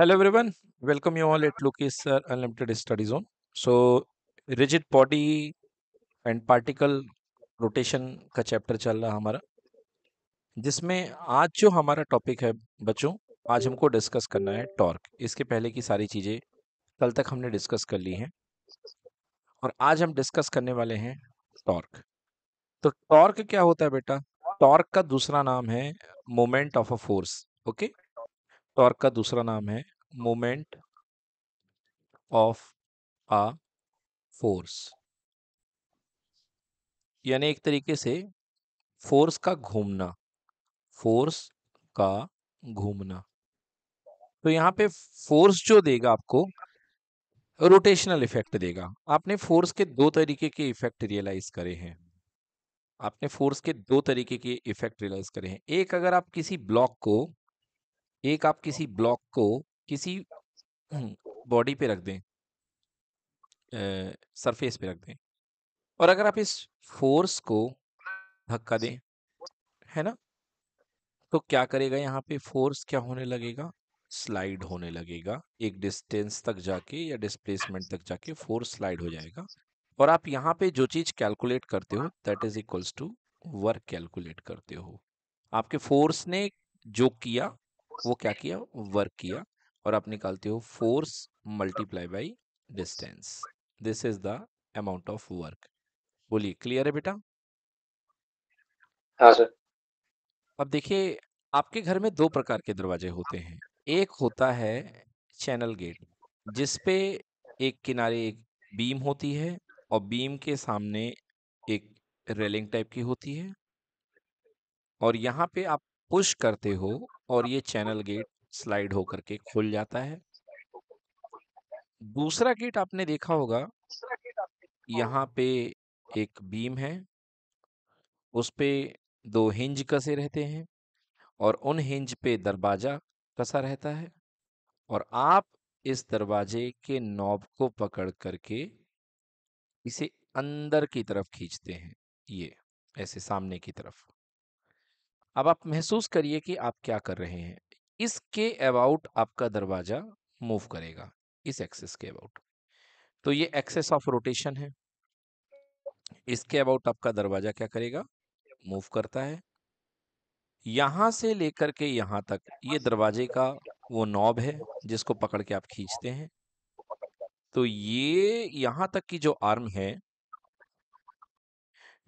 Hello everyone, welcome you all at Lucas uh, Unlimited Study Zone. So rigid body and particle rotation का chapter चल रहा हमारा जिसमें आज जो हमारा टॉपिक है बच्चों आज हमको डिस्कस करना है टॉर्क इसके पहले की सारी चीज़ें कल तक हमने डिस्कस कर ली हैं और आज हम डिस्कस करने वाले हैं टॉर्क तो टॉर्क क्या होता है बेटा टॉर्क का दूसरा नाम है moment of a force okay okay? Torque का दूसरा नाम है मोमेंट ऑफ आ फोर्स यानी एक तरीके से फोर्स का घूमना फोर्स का घूमना तो यहाँ पे फोर्स जो देगा आपको रोटेशनल इफेक्ट देगा आपने फोर्स के दो तरीके के इफेक्ट रियलाइज करे हैं आपने फोर्स के दो तरीके के इफेक्ट रियलाइज करे हैं एक अगर आप किसी ब्लॉक को एक आप किसी हाँ। ब्लॉक को किसी हम्म, बॉडी पे रख दें सरफेस पे रख दें और अगर आप इस फोर्स को धक्का दें है ना तो क्या करेगा यहाँ पे फोर्स क्या होने लगेगा स्लाइड होने लगेगा एक डिस्टेंस तक जाके या डिस्प्लेसमेंट तक जाके फोर्स स्लाइड हो जाएगा और आप यहाँ पे जो चीज कैलकुलेट करते हो that is equals to work calculate करते हो आपके फोर्स ने जो किया वो क्या किया वर्क किया और आप निकालते हो force multiply by distance this is the amount of work बोलिए क्लियर है बेटा हाँ सर अब देखिए आपके घर में दो प्रकार के दरवाजे होते हैं एक होता है चैनल गेट जिसपे एक किनारे एक बीम होती है और बीम के सामने एक रेलिंग टाइप की होती है और यहाँ पे आप पुश करते हो और ये चैनल गेट स्लाइड होकर के खुल जाता है दूसरा गेट आपने देखा होगा यहाँ पे एक बीम है उस पे दो हिंज कसे रहते हैं और उन हिंज पे दरवाजा कसा रहता है और आप इस दरवाजे के नॉब को पकड़ करके इसे अंदर की तरफ खींचते हैं ये ऐसे सामने की तरफ अब आप महसूस करिए कि आप क्या कर रहे हैं इसके अबाउट आपका दरवाजा मूव करेगा इस एक्सेस के अबाउट तो ये एक्सेस ऑफ रोटेशन है इसके अबाउट आपका दरवाजा क्या करेगा मूव करता है यहां से लेकर के यहां तक ये दरवाजे का वो नॉब है जिसको पकड़ के आप खींचते हैं तो ये यहां तक की जो आर्म है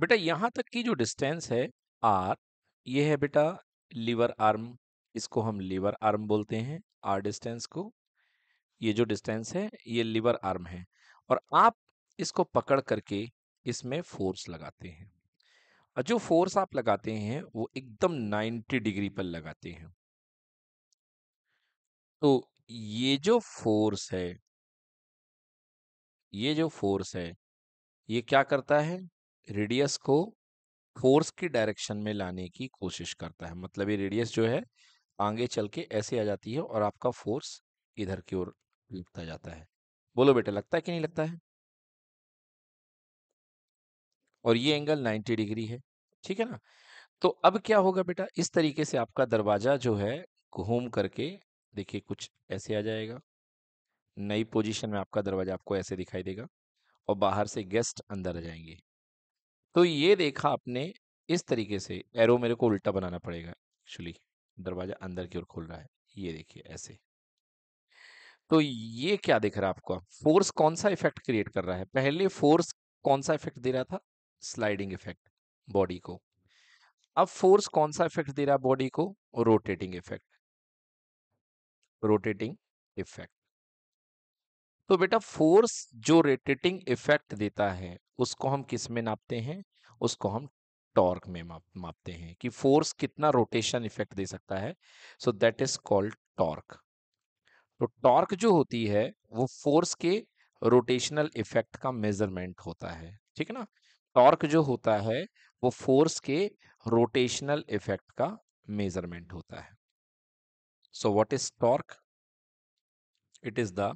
बेटा यहां तक की जो डिस्टेंस है आर ये है बेटा लीवर आर्म इसको हम लीवर आर्म बोलते हैं आर डिस्टेंस को ये जो डिस्टेंस है ये लीवर आर्म है और आप इसको पकड़ करके इसमें फोर्स लगाते हैं और जो फोर्स आप लगाते हैं वो एकदम 90 डिग्री पर लगाते हैं तो ये जो फोर्स है ये जो फोर्स है ये क्या करता है रेडियस को फोर्स की डायरेक्शन में लाने की कोशिश करता है मतलब ये रेडियस जो है आगे चल के ऐसे आ जाती है और आपका फोर्स इधर की ओर लगता जाता है बोलो बेटा लगता है कि नहीं लगता है और ये एंगल 90 डिग्री है ठीक है ना तो अब क्या होगा बेटा इस तरीके से आपका दरवाजा जो है घूम करके देखिए कुछ ऐसे आ जाएगा नई पोजीशन में आपका दरवाजा आपको ऐसे दिखाई देगा और बाहर से गेस्ट अंदर आ जाएंगे तो ये देखा आपने इस तरीके से एरो मेरे को उल्टा बनाना पड़ेगा एक्चुअली दरवाजा अंदर की ओर खुल रहा है ये देखिए ऐसे तो ये क्या दिख रहा है आपको फोर्स कौन सा इफेक्ट क्रिएट कर रहा है पहले फोर्स कौन सा इफेक्ट दे रहा था स्लाइडिंग इफेक्ट बॉडी को अब फोर्स कौन सा इफेक्ट दे रहा है बॉडी को रोटेटिंग इफेक्ट रोटेटिंग इफेक्ट तो बेटा फोर्स जो रोटेटिंग इफेक्ट देता है उसको हम किस में नापते हैं उसको हम टॉर्क में माप मापते हैं कि फोर्स कितना रोटेशन इफेक्ट दे सकता है so that is called torque तो टॉर्क जो होती है वो फोर्स के रोटेशनल इफेक्ट का मेजरमेंट होता है ठीक है ना टॉर्क जो होता है वो फोर्स के रोटेशनल इफेक्ट का मेजरमेंट होता है so what is torque it is the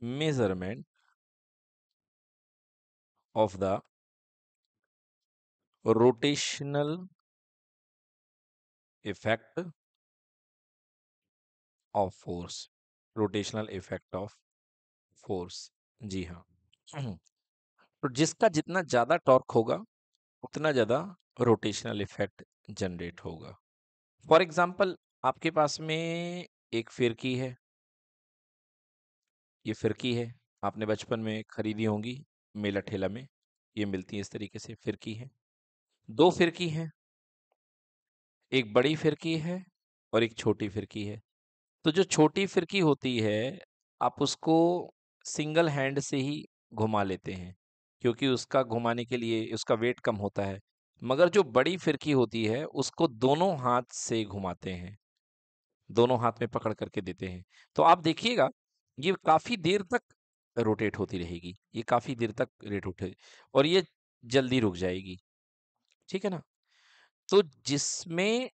measurement of the rotational effect of force rotational effect of force जी हाँ हम्म। तो जिसका जितना ज्यादा टॉर्क होगा उतना ज्यादा रोटेशनल इफेक्ट जनरेट होगा फॉर एग्जाम्पल आपके पास में एक फिरकी है ये फिरकी है आपने बचपन में खरीदी होंगी मेला ठेला में ये मिलती है इस तरीके से फिरकी है दो फिरकी हैं एक बड़ी फिरकी है और एक छोटी फिरकी है तो जो छोटी फिरकी होती है आप उसको सिंगल हैंड से ही घुमा लेते हैं क्योंकि उसका घुमाने के लिए उसका वेट कम होता है मगर जो बड़ी फिरकी होती है उसको दोनों हाथ से घुमाते हैं दोनों हाथ में पकड़ करके देते हैं तो आप देखिएगा ये काफ़ी देर तक रोटेट होती रहेगी ये काफ़ी देर तक रेट उठे और ये जल्दी रुक जाएगी ठीक है ना तो जिसमें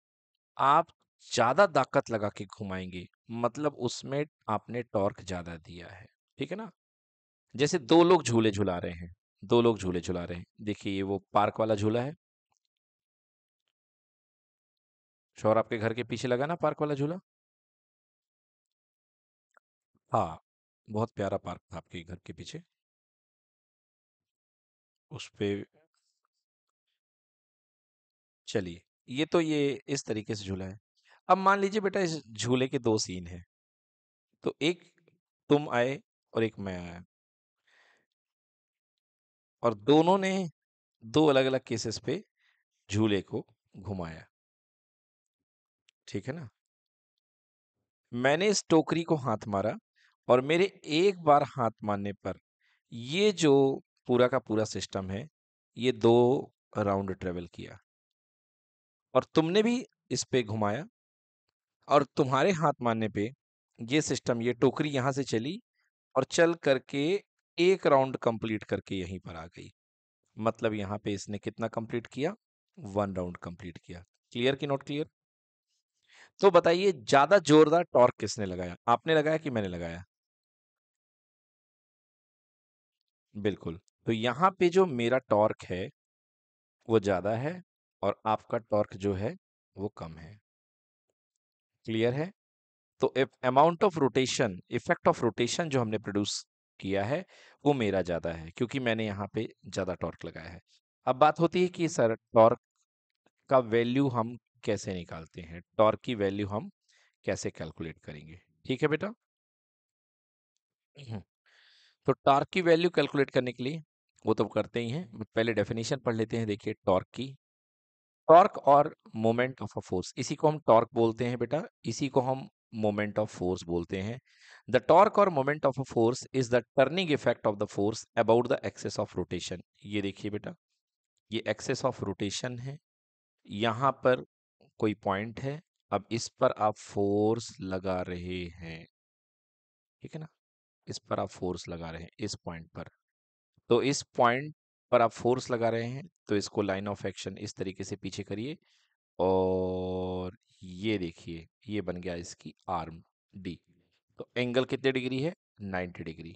आप ज़्यादा ताकत लगा के घुमाएंगे मतलब उसमें आपने टॉर्क ज़्यादा दिया है ठीक है ना जैसे दो लोग झूले झुला रहे हैं दो लोग झूले झुला रहे हैं देखिए ये वो पार्क वाला झूला है शोर आपके घर के पीछे लगा ना पार्क वाला झूला हाँ, बहुत प्यारा पार्क था आपके घर के पीछे। उस पर चलिए, ये तो ये इस तरीके से झूला है। अब मान लीजिए बेटा इस झूले के दो सीन हैं। तो एक तुम आए और एक मैं आया। और दोनों ने दो अलग-अलग केसेस पे झूले को घुमाया। ठीक है ना? मैंने इस टोकरी को हाथ मारा। और मेरे एक बार हाथ मारने पर ये जो पूरा का पूरा सिस्टम है ये दो राउंड ट्रेवल किया और तुमने भी इस पे घुमाया और तुम्हारे हाथ मारने पे ये सिस्टम ये टोकरी यहाँ से चली और चल करके एक राउंड कंप्लीट करके यहीं पर आ गई मतलब यहाँ पे इसने कितना कंप्लीट किया वन राउंड कंप्लीट किया क्लियर की नॉट क्लियर तो बताइए ज्यादा जोरदार टॉर्क किसने लगाया आपने लगाया कि मैंने लगाया बिल्कुल तो यहाँ पे जो मेरा टॉर्क है वो ज़्यादा है और आपका टॉर्क जो है वो कम है क्लियर है तो amount of rotation effect of rotation जो हमने प्रोड्यूस किया है वो मेरा ज़्यादा है क्योंकि मैंने यहाँ पे ज़्यादा टॉर्क लगाया है अब बात होती है कि सर टॉर्क का वैल्यू हम कैसे निकालते हैं टॉर्क की वैल्यू हम कैसे कैलकुलेट करेंगे ठीक है बेटा तो टॉर्क की वैल्यू कैलकुलेट करने के लिए वो तो करते ही हैं पहले डेफिनेशन पढ़ लेते हैं देखिए टॉर्क की टॉर्क और मोमेंट ऑफ अ फोर्स इसी को हम टॉर्क बोलते हैं बेटा इसी को हम मोमेंट ऑफ फोर्स बोलते हैं द टॉर्क और moment of a force is the turning effect of the force about the axis of rotation ये देखिए बेटा ये एक्सेस ऑफ रोटेशन है यहाँ पर कोई पॉइंट है अब इस पर आप फोर्स लगा रहे हैं ठीक है ना इस पर आप फोर्स लगा रहे हैं इस पॉइंट पर तो इस पॉइंट पर आप फोर्स लगा रहे हैं तो इसको लाइन ऑफ एक्शन इस तरीके से पीछे करिए और ये देखिए ये बन गया इसकी आर्म डी तो एंगल कितने डिग्री है 90 डिग्री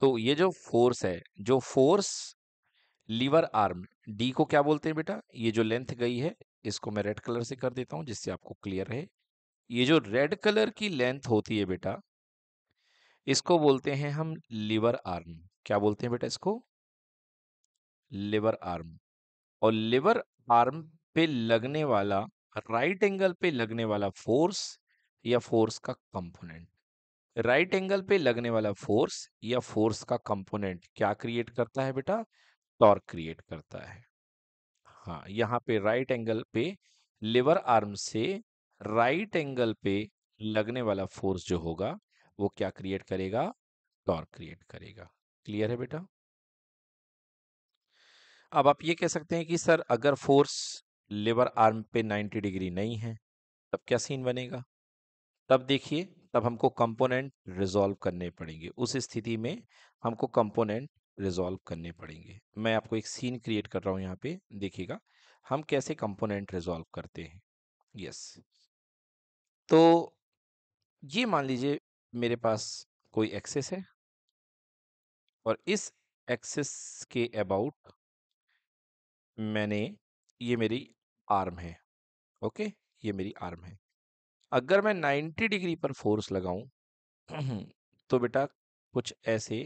तो ये जो फोर्स है जो फोर्स लीवर आर्म डी को क्या बोलते हैं बेटा ये जो लेंथ गई है इसको मैं रेड कलर से कर देता हूँ जिससे आपको क्लियर रहे ये जो रेड कलर की लेंथ होती है बेटा इसको बोलते हैं हम लिवर आर्म क्या बोलते हैं बेटा इसको लिवर आर्म और लिवर आर्म पे लगने वाला राइट एंगल पे लगने वाला फोर्स या फोर्स का कंपोनेंट राइट एंगल पे लगने वाला फोर्स या फोर्स का कंपोनेंट क्या क्रिएट करता है बेटा टॉर्क क्रिएट करता है हाँ यहाँ पे राइट एंगल पे लिवर आर्म से राइट एंगल पे लगने वाला फोर्स जो होगा वो क्या क्रिएट करेगा टॉर्क क्रिएट करेगा क्लियर है बेटा अब आप ये कह सकते हैं कि सर अगर फोर्स लेबर आर्म पे 90 डिग्री नहीं है तब क्या सीन बनेगा तब देखिए तब हमको कंपोनेंट रिजॉल्व करने पड़ेंगे उस स्थिति में हमको कंपोनेंट रिजॉल्व करने पड़ेंगे मैं आपको एक सीन क्रिएट कर रहा हूँ यहाँ पे देखिएगा हम कैसे कंपोनेंट रिजॉल्व करते हैं यस तो ये मान लीजिए मेरे पास कोई एक्सेस है और इस एक्सेस के अबाउट मैंने ये मेरी आर्म है ओके ये मेरी आर्म है अगर मैं 90 डिग्री पर फोर्स लगाऊं तो बेटा कुछ ऐसे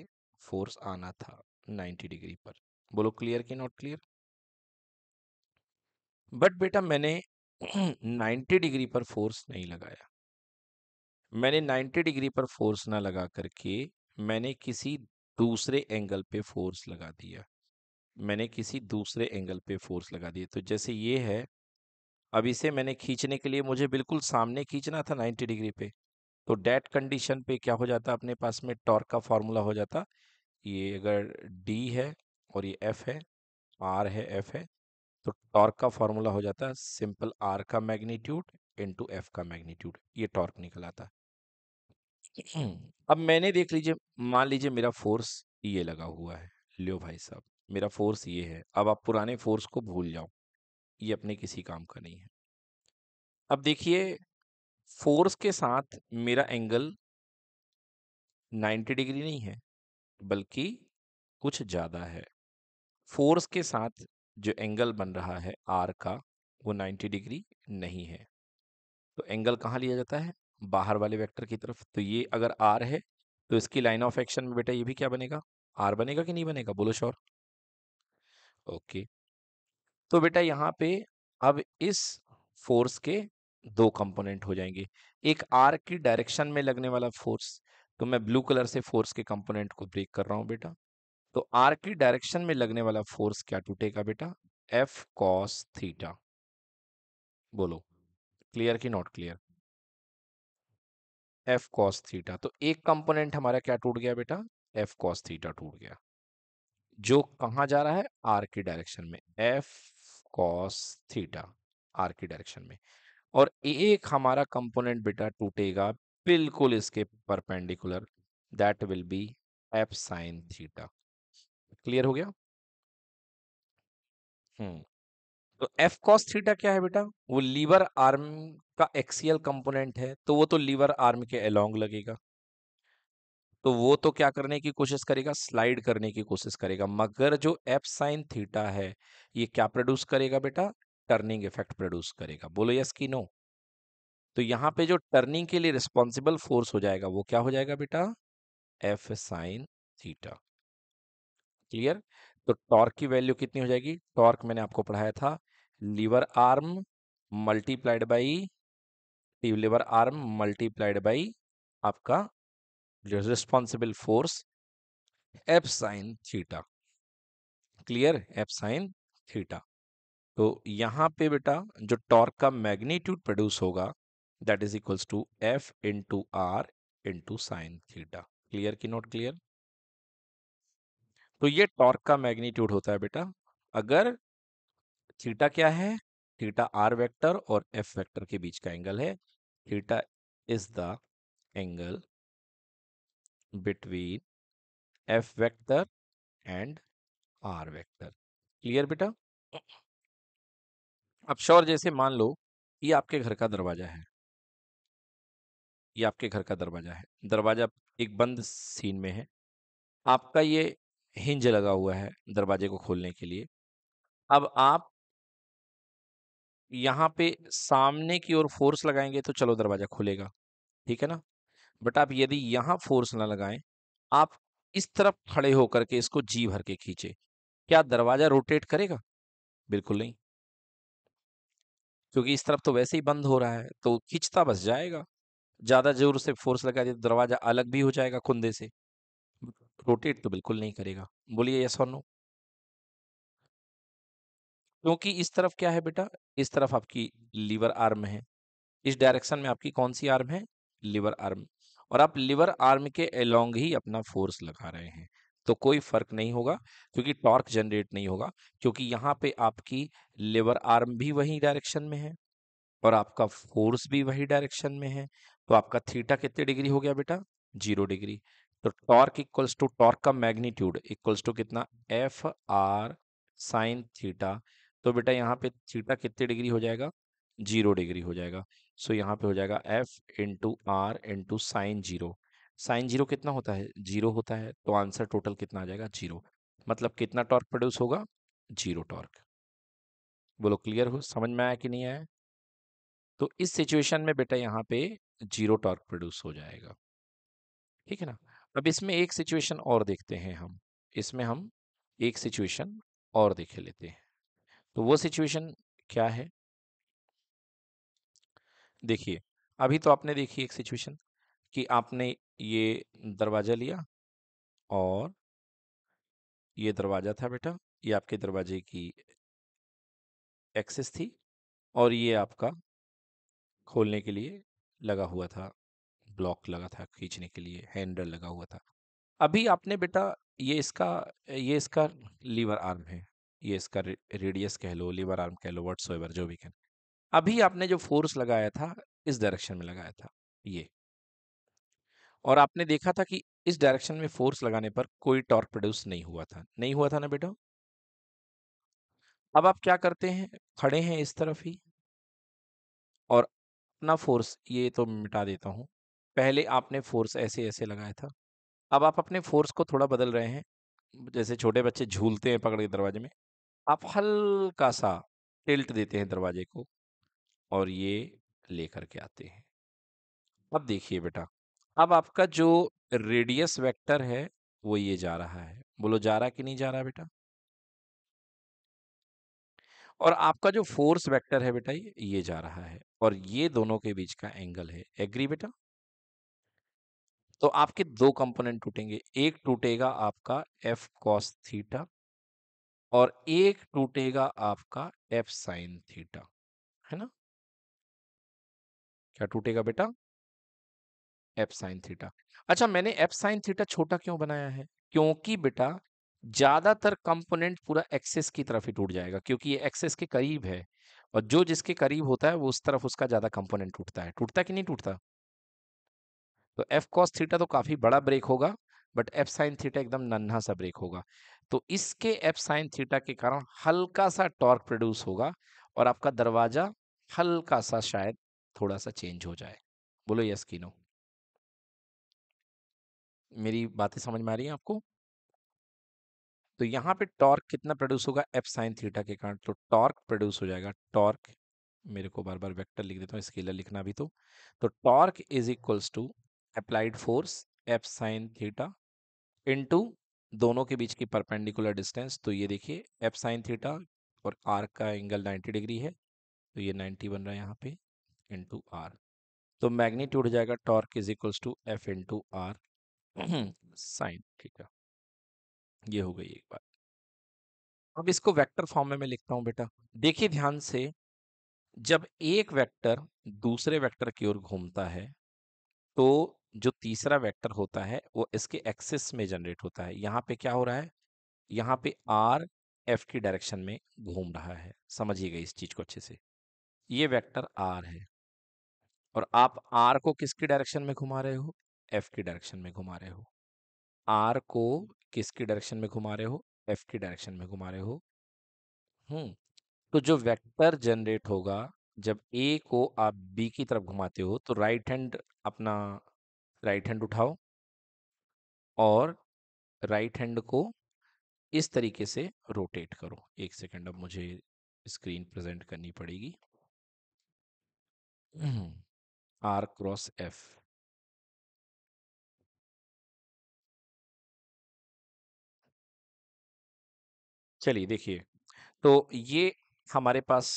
फोर्स आना था 90 डिग्री पर बोलो क्लियर कि नॉट क्लियर बट बेटा मैंने 90 डिग्री पर फोर्स नहीं लगाया मैंने 90 डिग्री पर फोर्स ना लगा करके मैंने किसी दूसरे एंगल पे फोर्स लगा दिया मैंने किसी दूसरे एंगल पे फोर्स लगा दिया तो जैसे ये है अब इसे मैंने खींचने के लिए मुझे बिल्कुल सामने खींचना था 90 डिग्री पे तो डेट कंडीशन पे क्या हो जाता अपने पास में टॉर्क का फॉर्मूला हो जाता ये अगर डी है और ये एफ है आर है एफ है तो टॉर्क का फॉर्मूला हो जाता सिंपल आर का मैग्नीट्यूड टू एफ का मैग्नीट्यूड ये टॉर्क निकल आता अब मैंने देख लीजिए मान लीजिए मेरा फोर्स ये लगा हुआ है लियो भाई साहब मेरा फोर्स ये है अब आप पुराने फोर्स को भूल जाओ ये अपने किसी काम का नहीं है अब देखिए फोर्स के साथ मेरा एंगल 90 डिग्री नहीं है बल्कि कुछ ज़्यादा है फोर्स के साथ जो एंगल बन रहा है आर का वो 90 डिग्री नहीं है तो एंगल कहाँ लिया जाता है बाहर वाले वेक्टर की तरफ तो ये अगर आर है तो इसकी लाइन ऑफ एक्शन में बेटा ये भी क्या बनेगा आर बनेगा कि नहीं बनेगा बोलो शोर ओके तो बेटा यहाँ पे अब इस फोर्स के दो कंपोनेंट हो जाएंगे एक आर की डायरेक्शन में लगने वाला फोर्स तो मैं ब्लू कलर से फोर्स के कंपोनेंट को ब्रेक कर रहा हूँ बेटा तो आर की डायरेक्शन में लगने वाला फोर्स क्या टूटेगा बेटा एफ कॉस थीटा बोलो क्लियर की not clear F cos theta तो एक कंपोनेंट हमारा क्या टूट गया बेटा एफ कॉस थीटा टूट गया जो कहा जा रहा है आर की डायरेक्शन में एफ कॉस थीटा आर की डायरेक्शन में और एक हमारा कंपोनेंट बेटा टूटेगा बिल्कुल इसके perpendicular that will be F sine theta clear हो गया हम्म तो एफ कॉस थीटा क्या है बेटा वो लीवर आर्म का एक्सियल कंपोनेंट है तो वो तो लीवर आर्म के अलोंग लगेगा तो वो तो क्या करने की कोशिश करेगा स्लाइड करने की कोशिश करेगा मगर जो एफ साइन थीटा है ये क्या प्रोड्यूस करेगा बेटा टर्निंग इफेक्ट प्रोड्यूस करेगा बोलो यस की नो तो यहाँ पे जो टर्निंग के लिए रिस्पॉन्सिबल फोर्स हो जाएगा वो क्या हो जाएगा बेटा एफ साइन थीटा क्लियर तो टॉर्क की वैल्यू कितनी हो जाएगी टॉर्क मैंने आपको पढ़ाया था lever arm multiplied by lever arm multiplied by आपका responsible force F sine theta clear F sine theta तो यहाँ पे बेटा जो टॉर्क का मैग्नीट्यूड प्रोड्यूस होगा that is equals to F into R into sine theta clear की not clear तो ये टॉर्क का मैग्नीट्यूड होता है बेटा अगर थीटा क्या है थीटा आर वेक्टर और एफ वेक्टर के बीच का एंगल है theta is the angle between F vector and R vector clear बेटा अब शोर जैसे मान लो ये आपके घर का दरवाजा है ये आपके घर का दरवाजा है दरवाजा एक बंद सीन में है आपका ये हिंज लगा हुआ है दरवाजे को खोलने के लिए अब आप यहाँ पे सामने की ओर फोर्स लगाएंगे तो चलो दरवाजा खुलेगा ठीक है ना बट आप यदि यहाँ फोर्स ना लगाएं आप इस तरफ खड़े होकर के इसको जी भर के खींचे क्या दरवाजा रोटेट करेगा बिल्कुल नहीं क्योंकि इस तरफ तो वैसे ही बंद हो रहा है तो खींचता बस जाएगा ज़्यादा जोर से फोर्स लगा दिया तो दरवाजा अलग भी हो जाएगा खुंदे से रोटेट तो बिल्कुल नहीं करेगा बोलिए यस और नो क्योंकि इस तरफ क्या है बेटा इस तरफ आपकी लीवर आर्म है इस डायरेक्शन में आपकी कौन सी आर्म है लीवर आर्म और आप लीवर आर्म के अलोंग ही अपना फोर्स लगा रहे हैं तो कोई फर्क नहीं होगा क्योंकि टॉर्क जनरेट नहीं होगा क्योंकि यहाँ पे आपकी लीवर आर्म भी वही डायरेक्शन में है और आपका फोर्स भी वही डायरेक्शन में है तो आपका थीटा कितने डिग्री हो गया बेटा जीरो डिग्री तो टॉर्क इक्वल्स टू टॉर्क का मैग्नीट्यूड इक्वल्स टू कितना एफ आर साइन थीटा तो बेटा यहाँ पे थीटा कितने डिग्री हो जाएगा जीरो डिग्री हो जाएगा सो so, यहाँ पे हो जाएगा F into R into sine zero sine zero कितना होता है जीरो होता है तो आंसर टोटल कितना आ जाएगा जीरो मतलब कितना टॉर्क प्रोड्यूस होगा जीरो टॉर्क बोलो क्लियर हो समझ में आया कि नहीं आया तो इस सिचुएशन में बेटा यहाँ पे जीरो टॉर्क प्रोड्यूस हो जाएगा ठीक है ना अब इसमें एक सिचुएशन और देखते हैं हम इसमें हम एक सिचुएशन और देख लेते हैं तो वो सिचुएशन क्या है देखिए अभी तो आपने देखी एक सिचुएशन कि आपने ये दरवाज़ा लिया और ये दरवाज़ा था बेटा ये आपके दरवाजे की एक्सेस थी और ये आपका खोलने के लिए लगा हुआ था ब्लॉक लगा था खींचने के लिए हैंडल लगा हुआ था अभी आपने बेटा ये इसका ये इसका लीवर आर्म है ये इसका रेडियस कह लो लीवर आर्म कह लो वर्ट सोएवर जो भी कह अभी आपने जो फोर्स लगाया था इस डायरेक्शन में लगाया था ये और आपने देखा था कि इस डायरेक्शन में फोर्स लगाने पर कोई टॉर्क प्रोड्यूस नहीं हुआ था नहीं हुआ था ना बेटा अब आप क्या करते हैं खड़े हैं इस तरफ ही और अपना फोर्स ये तो मिटा देता हूँ पहले आपने फोर्स ऐसे ऐसे लगाया था अब आप अपने फोर्स को थोड़ा बदल रहे हैं जैसे छोटे बच्चे झूलते हैं पकड़ के दरवाजे में आप हल्का सा टिल्ट देते हैं दरवाजे को और ये लेकर के आते हैं अब देखिए बेटा अब आपका जो रेडियस वेक्टर है वो ये जा रहा है बोलो जा रहा कि नहीं जा रहा बेटा और आपका जो फोर्स वेक्टर है बेटा ये ये जा रहा है और ये दोनों के बीच का एंगल है एग्री बेटा तो आपके दो कंपोनेंट टूटेंगे एक टूटेगा आपका एफ कॉस थीटा और एक टूटेगा आपका एफ साइन थीटा है ना क्या टूटेगा बेटा एफ साइन थीटा अच्छा मैंने एफ साइन थीटा छोटा क्यों बनाया है क्योंकि बेटा ज्यादातर कंपोनेंट पूरा एक्सेस की तरफ ही टूट जाएगा क्योंकि ये एक्सेस के करीब है और जो जिसके करीब होता है वो उस तरफ उसका ज्यादा कंपोनेंट टूटता है टूटता कि नहीं टूटता तो एफ कॉस थीटा तो काफी बड़ा ब्रेक होगा बट एफ साइन थीटा एकदम नन्हा सा ब्रेक होगा तो इसके एफ साइन थीटा के कारण हल्का सा टॉर्क प्रोड्यूस होगा और आपका दरवाजा हल्का सा शायद थोड़ा सा चेंज हो जाए बोलो यस की नो मेरी बातें समझ में आ रही हैं आपको तो यहाँ पे टॉर्क कितना प्रोड्यूस होगा एफ साइन थीटा के कारण तो टॉर्क प्रोड्यूस हो जाएगा टॉर्क मेरे को बार बार वेक्टर लिख देता हूँ स्केलर लिखना भी तो तो torque is equals to applied force F sine theta into दोनों के बीच की परपेंडिकुलर डिस्टेंस तो ये देखिए एफ साइन थीटा और आर का एंगल 90 डिग्री है तो ये 90 बन रहा है यहाँ पे इंटू आर तो मैग्नीट्यूड हो जाएगा torque is equals to F into R sine theta ये हो गई एक बात अब इसको वेक्टर फॉर्म में मैं लिखता हूँ बेटा देखिए ध्यान से जब एक वेक्टर दूसरे वेक्टर की ओर घूमता है तो जो तीसरा वेक्टर होता है वो इसके एक्सिस में जनरेट होता है यहाँ पे क्या हो रहा है यहाँ पे आर एफ की डायरेक्शन में घूम रहा है समझिएगा इस चीज को अच्छे से ये वेक्टर आर है और आप आर को किसकी डायरेक्शन में घुमा रहे हो एफ की डायरेक्शन में घुमा रहे हो आर को किसकी डायरेक्शन में घुमा रहे हो एफ की डायरेक्शन में घुमा रहे हो हम्म तो जो वेक्टर जनरेट होगा जब ए को आप बी की तरफ घुमाते हो तो राइट हैंड अपना राइट हैंड उठाओ और राइट हैंड को इस तरीके से रोटेट करो एक सेकंड अब मुझे स्क्रीन प्रेजेंट करनी पड़ेगी हम्म, आर क्रॉस एफ चलिए देखिए तो ये हमारे पास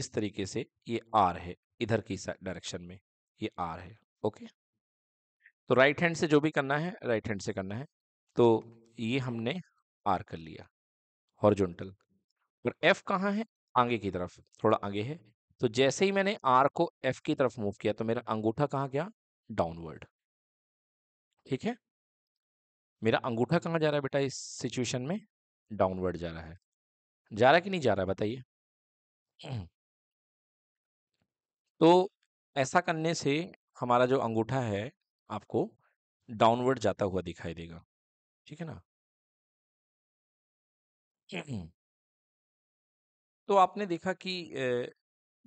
इस तरीके से ये आर है इधर की डायरेक्शन में ये आर है ओके तो राइट हैंड से जो भी करना है राइट हैंड से करना है तो ये हमने आर कर लिया हॉर्जोंटल और एफ कहाँ है आगे की तरफ थोड़ा आगे है तो जैसे ही मैंने आर को एफ की तरफ मूव किया तो मेरा अंगूठा कहाँ गया डाउनवर्ड ठीक है मेरा अंगूठा कहाँ जा रहा है बेटा इस सिचुएशन में डाउनवर्ड जा रहा है जा रहा कि नहीं जा रहा बताइए तो ऐसा करने से हमारा जो अंगूठा है आपको डाउनवर्ड जाता हुआ दिखाई देगा ठीक है ना तो आपने देखा कि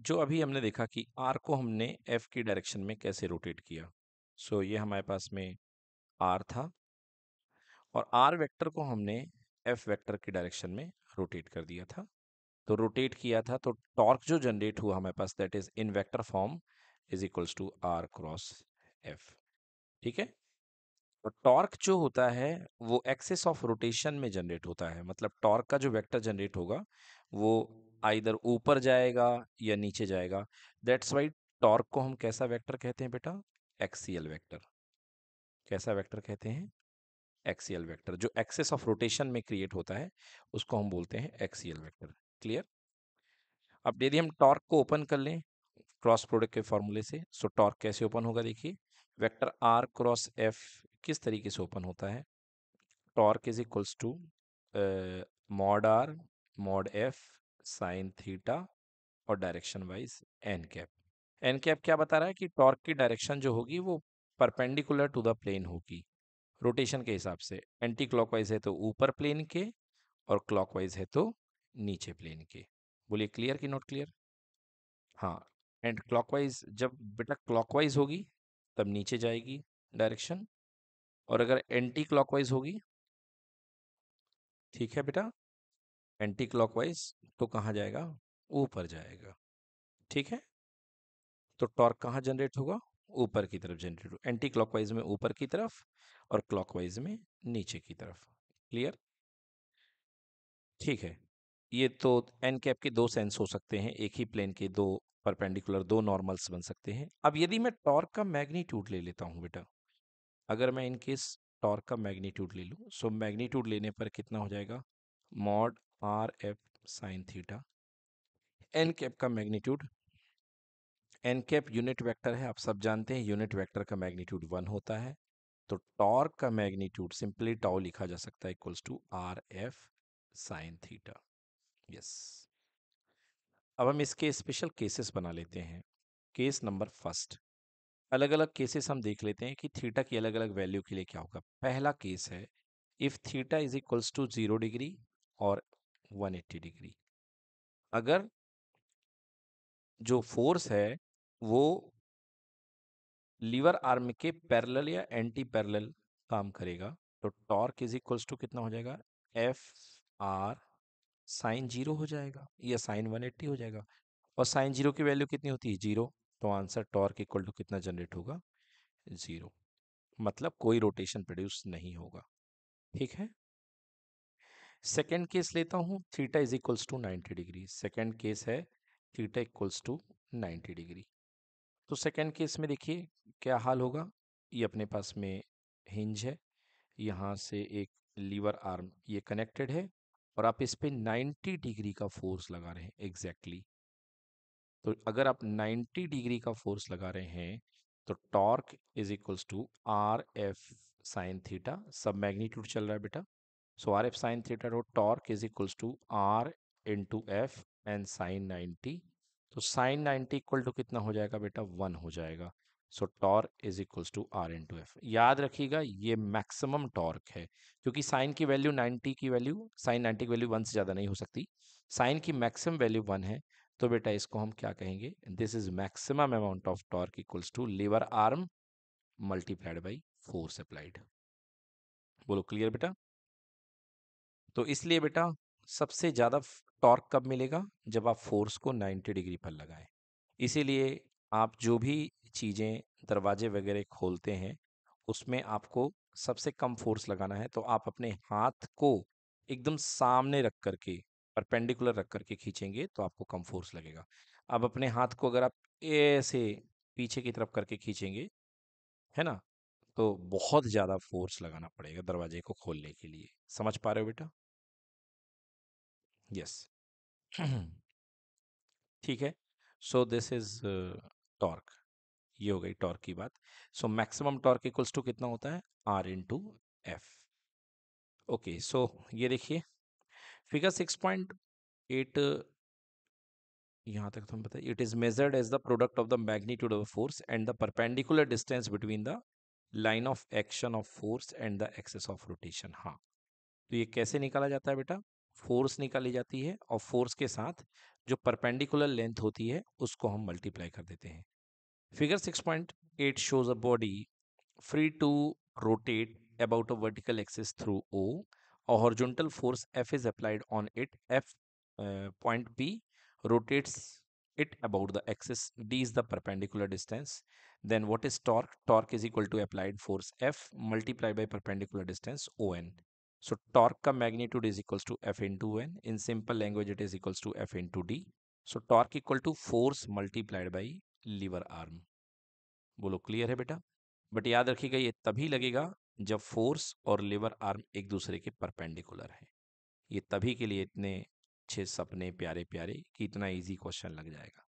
जो अभी हमने देखा कि आर को हमने एफ की डायरेक्शन में कैसे रोटेट किया सो so, ये हमारे पास में आर था और आर वेक्टर को हमने एफ वेक्टर की डायरेक्शन में रोटेट कर दिया था तो रोटेट किया था तो टॉर्क जो जनरेट हुआ हमारे पास that is in vector form is equals to R cross F ठीक है तो टॉर्क जो होता है वो एक्सेस ऑफ रोटेशन में जनरेट होता है मतलब टॉर्क का जो वेक्टर जनरेट होगा वो आइधर ऊपर जाएगा या नीचे जाएगा दैट्स वाई टॉर्क को हम कैसा वेक्टर कहते हैं बेटा एक्सीएल वेक्टर कैसा वेक्टर कहते हैं एक्सीएल वेक्टर जो एक्सेस ऑफ रोटेशन में क्रिएट होता है उसको हम बोलते हैं एक्सीएल वेक्टर क्लियर अब यदि हम टॉर्क को ओपन कर लें क्रॉस प्रोडक्ट के फॉर्मूले से सो तो टॉर्क कैसे ओपन होगा देखिए वेक्टर आर क्रॉस एफ किस तरीके से ओपन होता है torque is equals to mod R mod F sine theta और direction wise N cap N cap क्या बता रहा है कि टॉर्क की डायरेक्शन जो होगी वो परपेंडिकुलर टू द प्लेन होगी रोटेशन के हिसाब से एंटी क्लॉकवाइज है तो ऊपर प्लेन के और क्लॉकवाइज है तो नीचे प्लेन के बोलिए क्लियर कि नॉट क्लियर हाँ एंड क्लॉकवाइज जब बेटा क्लॉकवाइज होगी तब नीचे जाएगी डायरेक्शन और अगर एंटी क्लॉकवाइज होगी ठीक है बेटा एंटी क्लॉकवाइज तो कहाँ जाएगा ऊपर जाएगा ठीक है तो टॉर्क कहाँ जनरेट होगा ऊपर की तरफ जनरेट होगा एंटी क्लॉकवाइज में ऊपर की तरफ और क्लॉकवाइज में नीचे की तरफ क्लियर ठीक है ये तो एन कैप के दो सेंस हो सकते हैं एक ही प्लेन के दो परपेंडिकुलर दो नॉर्मल्स बन सकते हैं अब यदि मैं टॉर्क का मैग्नीट्यूड ले लेता हूँ बेटा अगर मैं इनकेस टॉर्क का मैग्नीट्यूड ले लूँ सो मैग्नीट्यूड लेने पर कितना हो जाएगा mod R F sine theta N cap का magnitude N cap unit vector है आप सब जानते हैं यूनिट वेक्टर का मैग्नीट्यूड वन होता है तो टॉर्क का मैग्नीट्यूड सिंपली टाओ लिखा जा सकता है equals to R F sine theta yes अब हम इसके स्पेशल केसेस बना लेते हैं केस नंबर फर्स्ट अलग अलग केसेस हम देख लेते हैं कि थीटा की अलग अलग वैल्यू के लिए क्या होगा पहला केस है if theta is equals to zero degree और 180 डिग्री अगर जो फोर्स है वो लीवर आर्म के पैरेलल या एंटी पैरेलल काम करेगा तो टॉर्क इज इक्वल्स टू कितना हो जाएगा एफ आर साइन जीरो हो जाएगा या साइन वन एट्टी हो जाएगा और साइन जीरो की वैल्यू कितनी होती है जीरो तो आंसर टॉर्क इक्वल टू कितना जनरेट होगा जीरो मतलब कोई रोटेशन प्रोड्यूस नहीं होगा ठीक है सेकेंड केस लेता हूँ theta is equals to ninety degree second case है theta equals to ninety degree तो सेकेंड केस में देखिए क्या हाल होगा ये अपने पास में हिंज है यहाँ से एक लीवर आर्म ये कनेक्टेड है और आप इस पर 90 डिग्री का फोर्स लगा रहे हैं एग्जैक्टली exactly. तो अगर आप 90 डिग्री का फोर्स लगा रहे हैं तो torque is equals to R F sine theta सब मैग्नीट्यूड चल रहा है बेटा so R F sine theta रो torque is equals to R into F and sine ninety तो साइन नाइन्टी इक्वल टू कितना हो जाएगा बेटा वन हो जाएगा so torque is equals to R into F याद रखिएगा ये मैक्सिमम टॉर्क है क्योंकि साइन की वैल्यू 90 की वैल्यू साइन 90 की वैल्यू वन से ज़्यादा नहीं हो सकती साइन की मैक्सिमम वैल्यू वन है तो बेटा इसको हम क्या कहेंगे this is maximum amount of torque equals to lever arm multiplied by force applied बोलो क्लियर बेटा तो इसलिए बेटा सबसे ज़्यादा टॉर्क कब मिलेगा जब आप फोर्स को 90 डिग्री पर लगाएं इसीलिए आप जो भी चीज़ें दरवाजे वगैरह खोलते हैं उसमें आपको सबसे कम फोर्स लगाना है तो आप अपने हाथ को एकदम सामने रख करके परपेंडिकुलर रख करके खींचेंगे तो आपको कम फोर्स लगेगा अब अपने हाथ को अगर आप ऐसे पीछे की तरफ करके खींचेंगे है ना तो बहुत ज़्यादा फोर्स लगाना पड़ेगा दरवाजे को खोलने के लिए समझ पा रहे हो बेटा यस ठीक है सो दिस इज टॉर्क ये हो गई टॉर्क की बात so maximum torque equals to कितना होता है R into F okay so ये देखिए फिगर सिक्स पॉइंट एट यहाँ तक तो पता है it is measured as the product of the magnitude of force and the perpendicular distance between the line of action of force and the axis of rotation हाँ तो ये कैसे निकाला जाता है बेटा फोर्स निकाली जाती है और फोर्स के साथ जो परपेंडिकुलर लेंथ होती है उसको हम मल्टीप्लाई कर देते हैं Figure 6.8 shows a body free to rotate about a vertical axis through O. A horizontal force F is applied on it. F uh, point B rotates it about the axis. D is the perpendicular distance. Then what is torque? Torque is equal to applied force F multiplied by perpendicular distance ON. So torque ka magnitude is equals to F into N. In simple language, it is equals to F into D. So torque equal to force multiplied by lever arm बोलो clear है बेटा but याद रखिएगा ये तभी लगेगा जब force और लीवर आर्म एक दूसरे के परपेंडिकुलर है ये तभी के लिए इतने अच्छे सपने प्यारे प्यारे कि इतना इजी क्वेश्चन लग जाएगा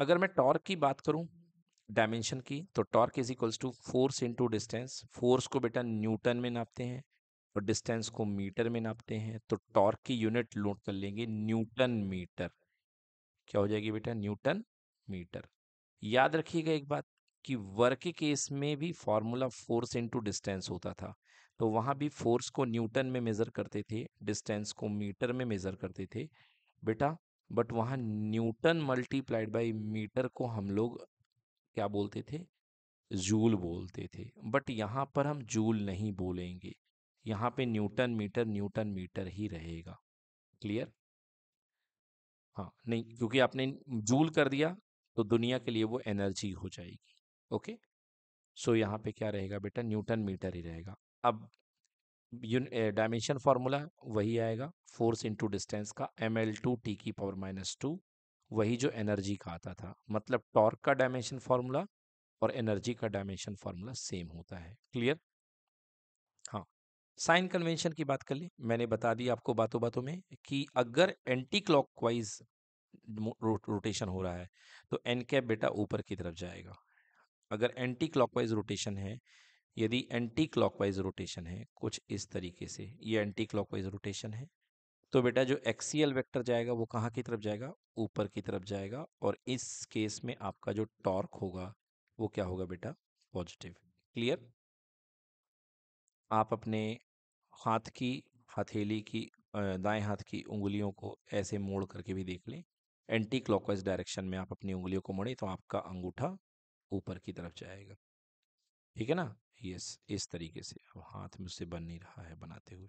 अगर मैं टॉर्क की बात करूं डायमेंशन की तो torque is equals to force into distance force को बेटा न्यूटन में नापते हैं और डिस्टेंस को मीटर में नापते हैं तो टॉर्क की यूनिट नोट कर लेंगे न्यूटन मीटर क्या हो जाएगी बेटा न्यूटन मीटर याद रखिएगा एक बात कि वर्क के केस में भी फॉर्मूला फोर्स इनटू डिस्टेंस होता था तो वहाँ भी फोर्स को न्यूटन में मेज़र करते थे डिस्टेंस को मीटर में मेज़र करते थे बेटा बट वहाँ न्यूटन मल्टीप्लाइड बाई मीटर को हम लोग क्या बोलते थे जूल बोलते थे बट यहाँ पर हम जूल नहीं बोलेंगे यहाँ पे न्यूटन मीटर न्यूटन मीटर ही रहेगा क्लियर हाँ नहीं क्योंकि आपने जूल कर दिया तो दुनिया के लिए वो एनर्जी हो जाएगी ओके सो यहाँ पे क्या रहेगा बेटा न्यूटन मीटर ही रहेगा अब डायमेंशन फार्मूला वही आएगा फोर्स इंटू डिस्टेंस का एम एल टू टी की पावर माइनस टू वही जो एनर्जी का आता था मतलब टॉर्क का डायमेंशन फार्मूला और एनर्जी का डायमेंशन फार्मूला सेम होता है क्लियर हाँ साइन कन्वेंशन की बात कर ली मैंने बता दी आपको बातों बातों में कि अगर एंटी क्लॉकवाइज रोटेशन हो रहा है तो एन कैप बेटा ऊपर की तरफ जाएगा अगर एंटी क्लॉकवाइज रोटेशन है यदि एंटी क्लॉकवाइज रोटेशन है कुछ इस तरीके से ये एंटी क्लॉकवाइज रोटेशन है तो बेटा जो एक्सीएल वेक्टर जाएगा वो कहाँ की तरफ जाएगा ऊपर की तरफ जाएगा और इस केस में आपका जो टॉर्क होगा वो क्या होगा बेटा पॉजिटिव क्लियर आप अपने हाथ की हथेली की दाएं हाथ की उंगलियों को ऐसे मोड़ करके भी देख लें एंटी क्लॉकवाइज डायरेक्शन में आप अपनी उंगलियों को मोड़े तो आपका अंगूठा ऊपर की तरफ जाएगा ठीक है ना यस इस तरीके से अब हाथ उससे बन नहीं रहा है बनाते हुए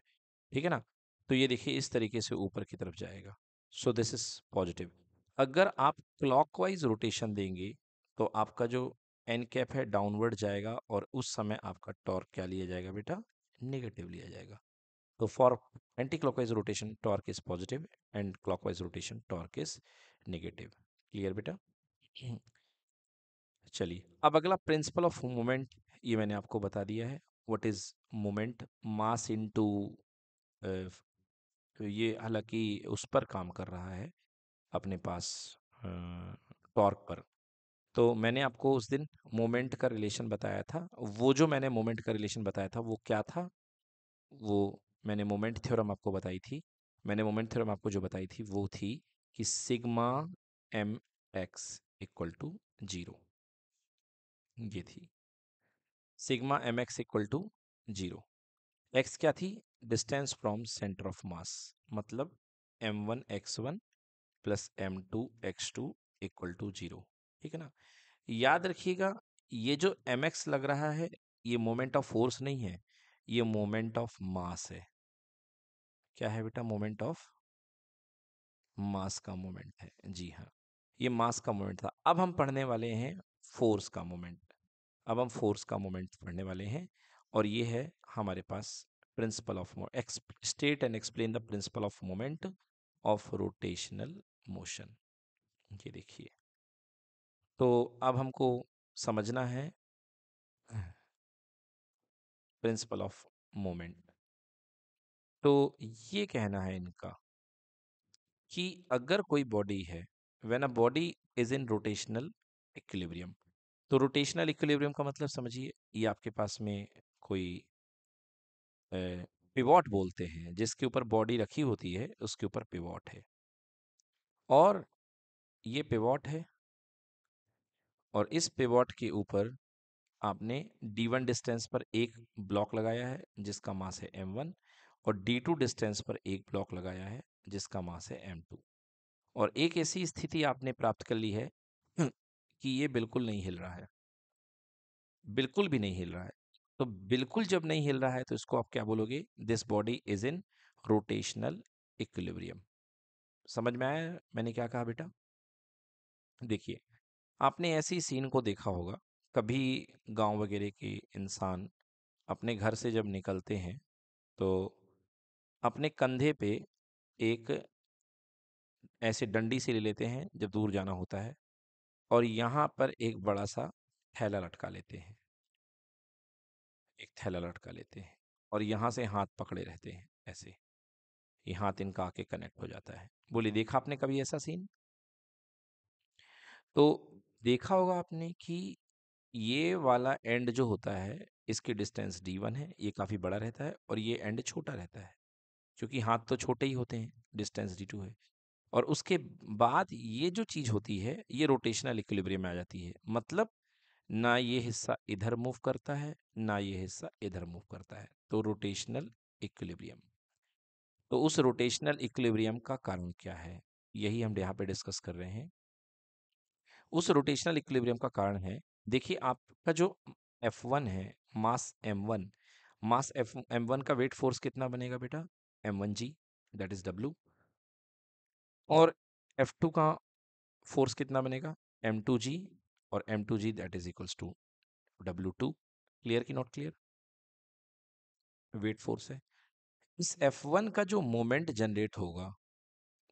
ठीक है ना तो ये देखिए इस तरीके से ऊपर की तरफ जाएगा सो दिस इज पॉजिटिव अगर आप क्लॉकवाइज रोटेशन देंगे तो आपका जो एन कैप है डाउनवर्ड जाएगा और उस समय आपका टॉर्क क्या लिया जाएगा बेटा नेगेटिव लिया जाएगा तो for anti clockwise rotation torque is positive and clockwise rotation torque is negative clear बेटा चलिए अब अगला प्रिंसिपल ऑफ मोमेंट ये मैंने आपको बता दिया है what is moment mass into ये हालांकि उस पर काम कर रहा है अपने पास टॉर्क पर तो मैंने आपको उस दिन मोमेंट का रिलेशन बताया था वो जो मैंने मोमेंट का रिलेशन बताया था वो क्या था वो मैंने मोमेंट थ्योरम आपको बताई थी मैंने मोमेंट थ्योरम आपको जो बताई थी वो थी कि sigma M X equal to zero ये थी sigma M X equal to zero X क्या थी distance from centre of mass मतलब M one X one plus M two X two equal to zero ठीक है ना याद रखिएगा ये जो एम एक्स लग रहा है ये मोमेंट ऑफ फोर्स नहीं है ये मोमेंट ऑफ मास है क्या है बेटा मोमेंट ऑफ मास का मोमेंट है जी हाँ ये मास का मोमेंट था अब हम पढ़ने वाले हैं फोर्स का मोमेंट अब हम फोर्स का मोमेंट पढ़ने वाले हैं और ये है हमारे पास principle of state and explain the principle of moment of rotational motion ये देखिए तो अब हमको समझना है प्रिंसिपल ऑफ मोमेंट तो ये कहना है इनका कि अगर कोई बॉडी है when a body is in rotational equilibrium तो रोटेशनल इक्विलिब्रियम का मतलब समझिए ये आपके पास में कोई पिवॉट बोलते हैं जिसके ऊपर बॉडी रखी होती है उसके ऊपर पिवॉट है और ये पिवॉट है और इस पिवॉट के ऊपर आपने d1 डिस्टेंस पर एक ब्लॉक लगाया है जिसका मास है m1 और d2 डिस्टेंस पर एक ब्लॉक लगाया है जिसका मास है एम टू और एक ऐसी स्थिति आपने प्राप्त कर ली है हम्म, कि ये बिल्कुल नहीं हिल रहा है बिल्कुल भी नहीं हिल रहा है तो बिल्कुल जब नहीं हिल रहा है तो इसको आप क्या बोलोगे this body is in rotational equilibrium समझ में आया मैंने क्या कहा बेटा देखिए आपने ऐसी सीन को देखा होगा कभी गांव वगैरह के इंसान अपने घर से जब निकलते हैं तो अपने कंधे पे एक ऐसे डंडी से ले लेते हैं जब दूर जाना होता है और यहाँ पर एक बड़ा सा थैला लटका लेते हैं एक थैला लटका लेते हैं और यहाँ से हाथ पकड़े रहते हैं ऐसे ये हाथ इनका आके कनेक्ट हो जाता है बोले देखा आपने कभी ऐसा सीन तो देखा होगा आपने कि ये वाला एंड जो होता है इसकी डिस्टेंस डी वन है ये काफ़ी बड़ा रहता है और ये एंड छोटा रहता है क्योंकि हाथ तो छोटे ही होते हैं डिस्टेंस डी टू है और उसके बाद ये जो चीज़ होती है ये रोटेशनल इक्विलिब्रियम में आ जाती है मतलब ना ये हिस्सा इधर मूव करता है ना ये हिस्सा इधर मूव करता है तो रोटेशनल इक्विलिब्रियम तो उस रोटेशनल इक्विलिब्रियम का कारण क्या है यही हम यहाँ पे डिस्कस कर रहे हैं उस रोटेशनल इक्विलिब्रियम का कारण है देखिए आपका जो एफ वन है mass M one mass M one का वेट फोर्स कितना बनेगा बेटा M one G that is W और एफ टू का फोर्स कितना बनेगा एम टू जी और M two G that is equals to two clear की नॉट क्लियर वेट फोर्स है इस एफ वन का जो मोमेंट जनरेट होगा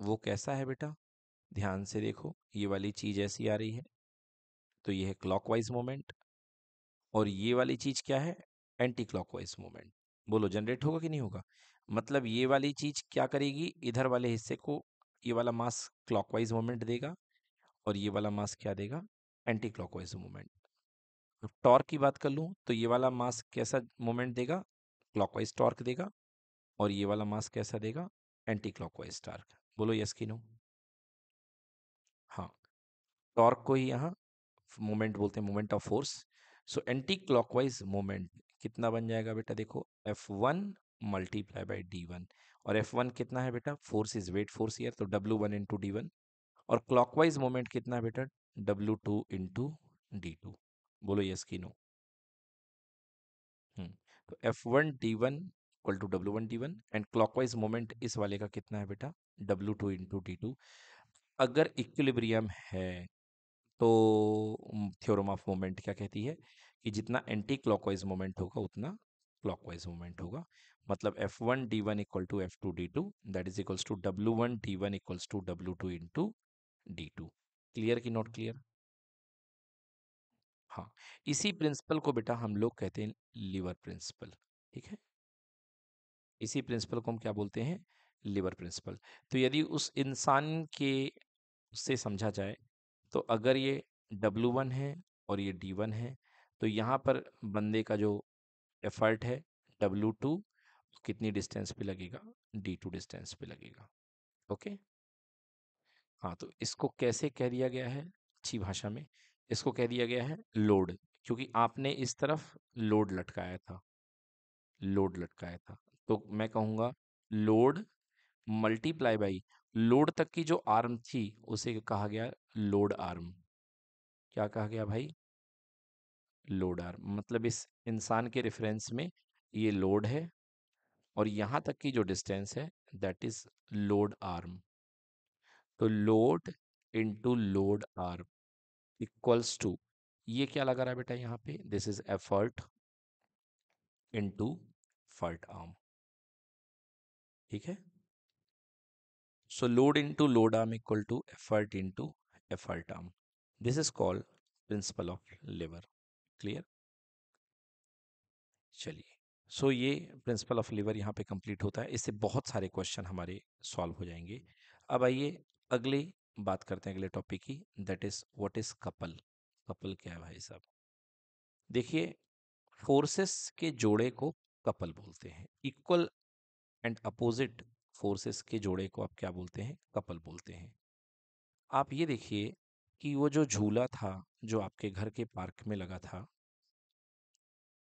वो कैसा है बेटा ध्यान से देखो ये वाली चीज़ ऐसी आ रही है तो ये है क्लॉकवाइज मोमेंट और ये वाली चीज़ क्या है एंटी क्लॉकवाइज मोमेंट बोलो जनरेट होगा कि नहीं होगा मतलब ये वाली चीज़ क्या करेगी इधर वाले हिस्से को ये वाला मास क्लॉकवाइज मोमेंट देगा और ये वाला मास क्या देगा एंटी क्लॉकवाइज मोमेंट टॉर्क की बात कर लूँ तो ये वाला मास कैसा मोमेंट देगा क्लॉकवाइज टॉर्क देगा और ये वाला मास कैसा देगा एंटी क्लॉकवाइज टॉर्क बोलो यस की नो हाँ टॉर्क को ही यहाँ मोमेंट बोलते हैं moment of force so anti clockwise moment कितना बन जाएगा बेटा देखो F one multiply by D one और एफ वन कितना है बेटा फोर्स इज वेट फोर्स ईयर तो W one into D one और क्लॉकवाइज मोमेंट कितना है बेटा W two into D two बोलो यस की नो तो F one D one equal to W one D one and clockwise moment इस वाले का कितना है बेटा W two into D two अगर इक्विलिब्रियम है तो थ्योरम ऑफ मोमेंट क्या कहती है कि जितना एंटी क्लॉकवाइज मोमेंट होगा उतना क्लॉकवाइज मोमेंट होगा मतलब F one D one equal to F two D two that is equals to W one D one equals to W two into D two clear की not clear हाँ इसी principal को बेटा हम लोग कहते हैं लीवर प्रिंसिपल ठीक है इसी प्रिंसिपल को हम क्या बोलते हैं लीवर प्रिंसिपल तो यदि उस इंसान के से समझा जाए तो अगर ये डब्लू वन है और ये डी वन है तो यहाँ पर बंदे का जो एफर्ट है डब्लू टू कितनी डिस्टेंस पे लगेगा डी टू डिस्टेंस पे लगेगा ओके हाँ तो इसको कैसे कह दिया गया है अच्छी भाषा में इसको कह दिया गया है लोड क्योंकि आपने इस तरफ लोड लटकाया था लोड लटकाया था तो मैं कहूँगा लोड मल्टीप्लाई बाई लोड तक की जो आर्म थी उसे कहा गया लोड आर्म क्या कहा गया भाई लोड आर्म मतलब इस इंसान के रेफरेंस में ये लोड है और यहां तक की जो डिस्टेंस है दैट इज लोड आर्म तो load into load arm equals to ये क्या लगा रहा है बेटा यहां पे this is effort into effort arm ठीक है so load into load arm equal to effort into effort arm this is called principle of लेबर क्लियर चलिए सो so, ये प्रिंसिपल ऑफ लीवर यहाँ पे कंप्लीट होता है इससे बहुत सारे क्वेश्चन हमारे सॉल्व हो जाएंगे अब आइए अगले बात करते हैं अगले टॉपिक की that is what is couple couple क्या है भाई साहब देखिए फोर्सेस के जोड़े को कपल बोलते हैं इक्वल एंड अपोजिट फोर्सेस के जोड़े को आप क्या बोलते हैं कपल बोलते हैं आप ये देखिए कि वो जो झूला था जो आपके घर के पार्क में लगा था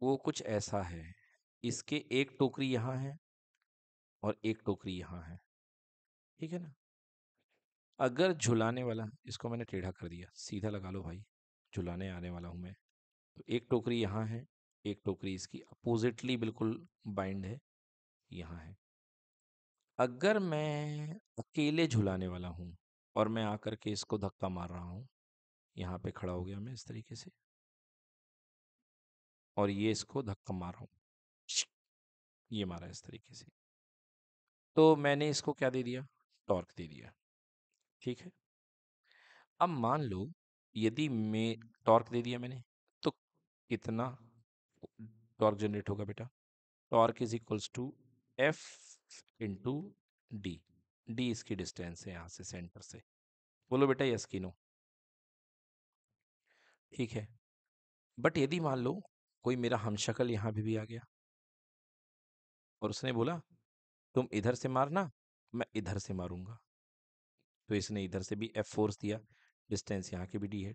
वो कुछ ऐसा है इसके एक टोकरी यहाँ है और एक टोकरी यहाँ है ठीक है ना अगर झुलाने वाला इसको मैंने टेढ़ा कर दिया सीधा लगा लो भाई झुलाने आने वाला हूँ मैं तो एक टोकरी यहाँ है एक टोकरी इसकी अपोजिटली बिल्कुल बाइंड है यहाँ है अगर मैं अकेले झुलाने वाला हूँ और मैं आकर के इसको धक्का मार रहा हूँ यहाँ पे खड़ा हो गया मैं इस तरीके से और ये इसको धक्का मार रहा हूँ ये मारा इस तरीके से तो मैंने इसको क्या दे दिया टॉर्क दे दिया ठीक है अब मान लो यदि मैं टॉर्क दे दिया मैंने तो कितना टॉर्क जनरेट होगा बेटा torque is equals to F into D D इसकी डिस्टेंस है यहाँ से सेंटर से बोलो बेटा यस की नो ठीक है बट यदि मान लो कोई मेरा हमशक्ल यहाँ भी भी आ गया और उसने बोला तुम इधर से मारना मैं इधर से मारूंगा तो इसने इधर से भी एफ फोर्स दिया डिस्टेंस यहाँ के भी डी है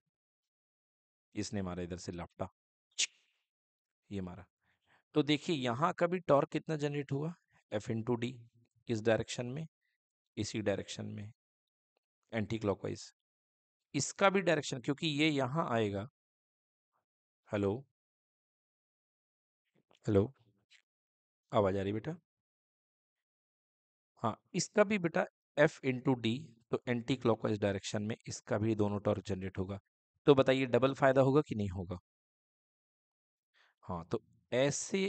इसने मारा इधर से लपटा ये मारा तो देखिए यहाँ का भी टॉर्क कितना जनरेट हुआ एफ इन टू डी इस डायरेक्शन में इसी डायरेक्शन में एंटी क्लॉकवाइज इसका भी डायरेक्शन क्योंकि ये यहाँ आएगा हेलो हेलो आवाज आ रही बेटा हाँ इसका भी बेटा एफ इंटू डी तो एंटी क्लॉकवाइज डायरेक्शन में इसका भी दोनों टॉर्क जनरेट होगा तो बताइए डबल फायदा होगा कि नहीं होगा हाँ तो ऐसे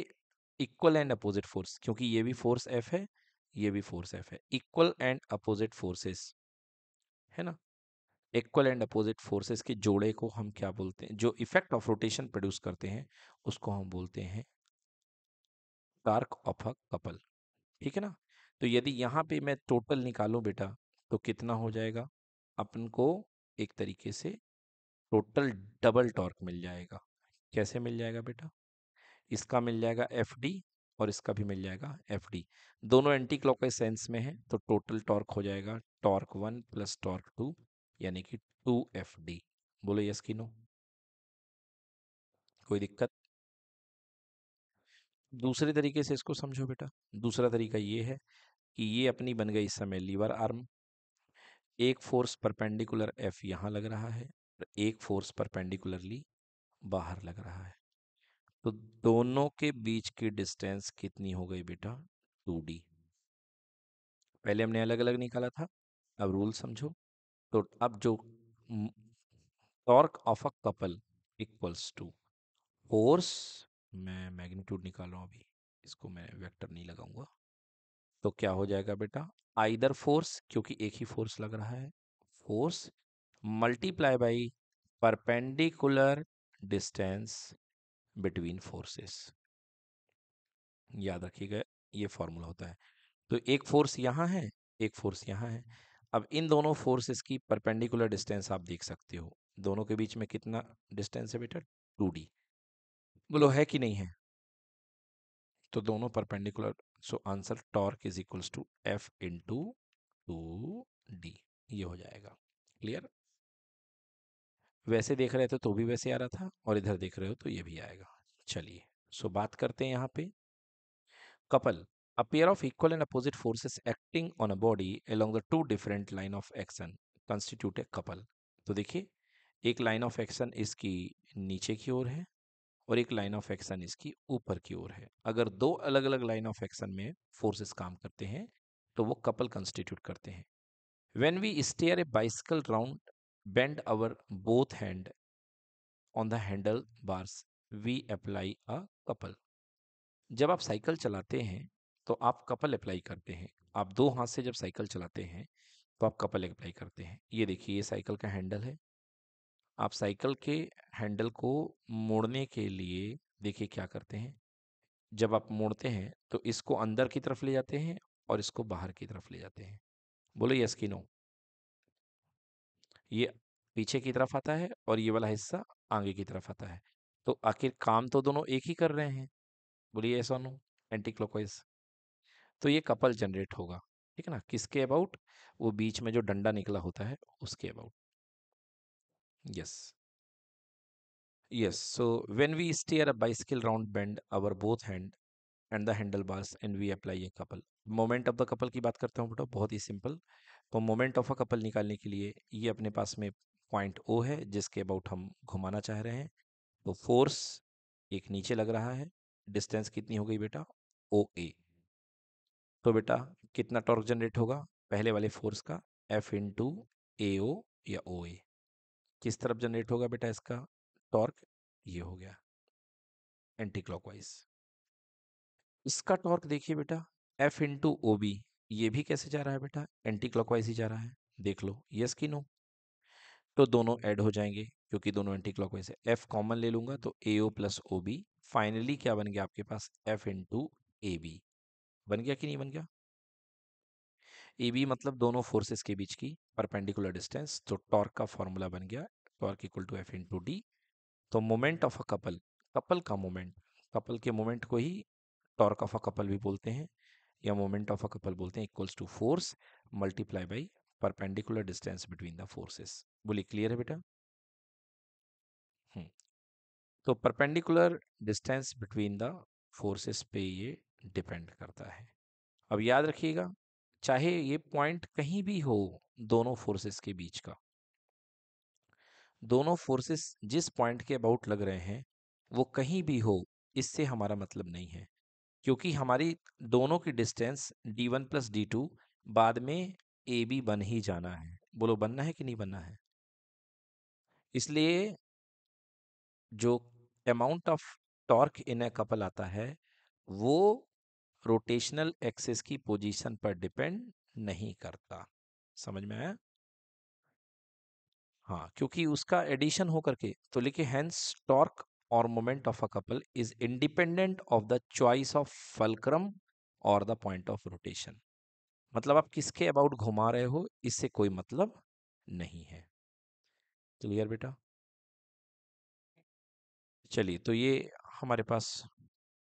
इक्वल एंड अपोजिट फोर्स क्योंकि ये भी फोर्स एफ है ये भी फोर्स एफ है इक्वल एंड अपोजिट फोर्सेस है ना इक्वल एंड अपोजिट फोर्सेस के जोड़े को हम क्या बोलते हैं जो इफेक्ट ऑफ रोटेशन प्रोड्यूस करते हैं उसको हम बोलते हैं कार्क ऑफ अ कपल ठीक है ना तो यदि यहाँ पे मैं टोटल निकालू बेटा तो कितना हो जाएगा अपन को एक तरीके से टोटल डबल टॉर्क मिल जाएगा कैसे मिल जाएगा बेटा इसका मिल जाएगा एफ डी और इसका भी मिल जाएगा एफ डी दोनों एंटी क्लॉकवाइज सेंस में है तो टोटल टॉर्क हो जाएगा torque one plus torque two यानी कि टू एफ डी बोलो यस की नो कोई दिक्कत दूसरे तरीके से इसको समझो बेटा दूसरा तरीका ये है कि ये अपनी बन गई इस समय लीवर आर्म एक फोर्स परपेंडिकुलर एफ यहाँ लग रहा है और एक फोर्स परपेंडिकुलरली बाहर लग रहा है तो दोनों के बीच की डिस्टेंस कितनी हो गई बेटा टू डी पहले हमने अलग अलग निकाला था अब रूल समझो तो अब जो torque of a couple equals to force मैं मैग्नीट्यूड निकाल रहा हूँ अभी इसको मैं वेक्टर नहीं लगाऊंगा तो क्या हो जाएगा बेटा आइदर फोर्स क्योंकि एक ही फोर्स लग रहा है force multiply by perpendicular distance between forces याद रखिएगा ये फॉर्मूला होता है तो एक फोर्स यहाँ है एक फोर्स यहाँ है अब इन दोनों फोर्सेस की परपेंडिकुलर डिस्टेंस आप देख सकते हो दोनों के बीच में कितना डिस्टेंस है बेटा टू डी बोलो है कि नहीं है तो दोनों perpendicular so answer torque is equals to F into two D ये हो जाएगा क्लियर वैसे देख रहे थे तो भी वैसे आ रहा था और इधर देख रहे हो तो ये भी आएगा चलिए सो बात करते हैं यहाँ पे couple a pair of equal and opposite forces acting on a body along the two different line of action constitute a couple तो देखिए एक लाइन ऑफ एक्शन इसकी नीचे की ओर है और एक लाइन ऑफ एक्शन इसकी ऊपर की ओर है अगर दो अलग अलग लाइन ऑफ एक्शन में फोर्सेस काम करते हैं तो वो कपल कंस्टिट्यूट करते हैं when we steer a bicycle round bend our both hand on the handle bars we apply a couple जब आप साइकिल चलाते हैं तो आप कपल अप्लाई करते हैं आप दो हाथ से जब साइकिल चलाते हैं तो आप कपल अप्लाई करते हैं ये देखिए ये साइकिल का हैंडल है आप साइकिल के हैंडल को मोड़ने के लिए देखिए क्या करते हैं जब आप मोड़ते हैं तो इसको अंदर की तरफ ले जाते हैं और इसको बाहर की तरफ ले जाते हैं बोलो यस की नो ये पीछे की तरफ आता है और ये वाला हिस्सा आगे की तरफ आता है तो आखिर काम तो दोनों एक ही कर रहे हैं बोलिए ऐसा नो एंटी क्लॉकवाइज तो ये कपल जनरेट होगा ठीक है ना किसके अबाउट वो बीच में जो डंडा निकला होता है उसके about Yes. Yes. So when we steer a bicycle round bend, our both hand and the handle bars and we apply a couple moment of the couple की बात करता हूँ बेटा बहुत ही सिंपल तो मोमेंट ऑफ अ कपल निकालने के लिए ये अपने पास में पॉइंट ओ है जिसके अबाउट हम घुमाना चाह रहे हैं तो फोर्स एक नीचे लग रहा है डिस्टेंस कितनी हो गई बेटा ओ ए तो बेटा कितना टॉर्क जनरेट होगा पहले वाले फोर्स का एफ इन टू ए ओ या ओ ए किस तरफ जनरेट होगा बेटा इसका टॉर्क ये हो गया एंटी क्लॉकवाइज इसका टॉर्क देखिए बेटा एफ इंटू ओ बी ये भी कैसे जा रहा है बेटा एंटी क्लॉकवाइज ही जा रहा है देख लो यस की नो तो दोनों हम्म। ऐड हो जाएंगे क्योंकि दोनों एंटी क्लॉकवाइज है एफ कॉमन ले लूंगा तो A O plus O B finally क्या बन गया आपके पास एफ इंटू ए बी बन गया कि नहीं बन गया ए बी मतलब दोनों फोर्सेस के बीच की परपेंडिकुलर डिस्टेंस तो टॉर्क का फॉर्मूला बन गया torque equal to F into D तो moment of a couple couple का मोमेंट कपल के मोमेंट को ही टॉर्क ऑफ अ कपल भी बोलते हैं या मोमेंट ऑफ अ कपल बोलते हैं equals to force multiply by perpendicular distance between the forces बोलिए क्लियर है बेटा हम्म, तो perpendicular distance between the forces पे ये डिपेंड करता है अब याद रखिएगा चाहे ये पॉइंट कहीं भी हो दोनों फोर्सेस के बीच का दोनों फोर्सेस जिस पॉइंट के अबाउट लग रहे हैं वो कहीं भी हो इससे हमारा मतलब नहीं है क्योंकि हमारी दोनों की distance D one plus D two बाद में ए बी बन ही जाना है बोलो बनना है कि नहीं बनना है इसलिए जो amount of torque in a couple आता है वो रोटेशनल एक्सेस की पोजीशन पर डिपेंड नहीं करता समझ में आया हाँ क्योंकि उसका एडिशन होकर के तो लिखे हैंस टॉर्क और moment of a couple is independent of the choice of fulcrum और द पॉइंट ऑफ रोटेशन मतलब आप किसके अबाउट घुमा रहे हो इससे कोई मतलब नहीं है क्लियर बेटा चलिए तो ये हमारे पास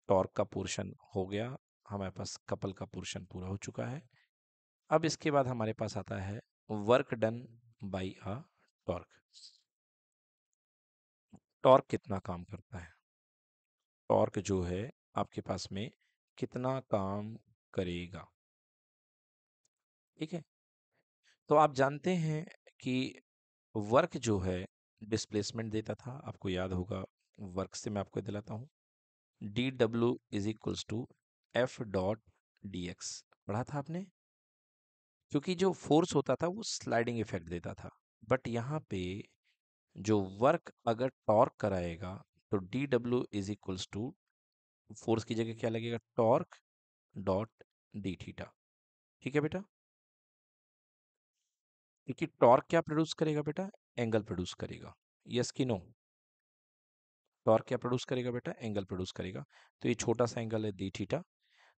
टॉर्क का पोर्शन हो गया हमारे पास कपल का पोर्शन पूरा हो चुका है अब इसके बाद हमारे पास आता है work done by a torque torque कितना काम करता है टॉर्क जो है आपके पास में कितना काम करेगा ठीक है तो आप जानते हैं कि वर्क जो है डिस्प्लेसमेंट देता था आपको याद होगा वर्क से मैं आपको दिलाता हूँ D W is equals to F dot D X पढ़ा था आपने क्योंकि जो फोर्स होता था वो स्लाइडिंग इफेक्ट देता था बट यहाँ पे जो वर्क अगर टॉर्क कराएगा तो D W is equals to force की जगह क्या लगेगा टॉर्क डॉट डी थीटा ठीक है बेटा क्योंकि टॉर्क क्या प्रोड्यूस करेगा बेटा एंगल प्रोड्यूस करेगा यस कि नो टॉर्क क्या प्रोड्यूस करेगा बेटा एंगल प्रोड्यूस करेगा तो ये छोटा सा एंगल है डी थीटा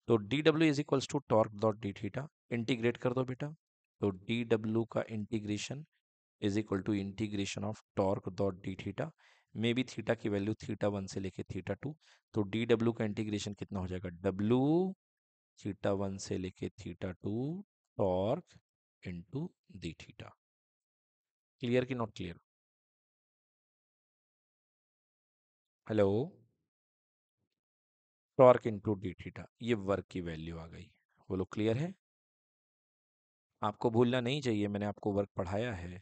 तो D W is equals to torque dot D theta integrate कर दो बेटा तो डी डब्ल्यू का integration is equal to integration of torque dot D theta may be theta की वैल्यू थीटा वन से लेके थीटा टू तो डी डब्ल्यू का इंटीग्रेशन कितना हो जाएगा डब्ल्यू थीटा वन से लेके theta two torque into D theta clear कि not clear hello torque into D theta ये वर्क की वैल्यू आ गई वो लोग क्लियर है आपको भूलना नहीं चाहिए मैंने आपको वर्क पढ़ाया है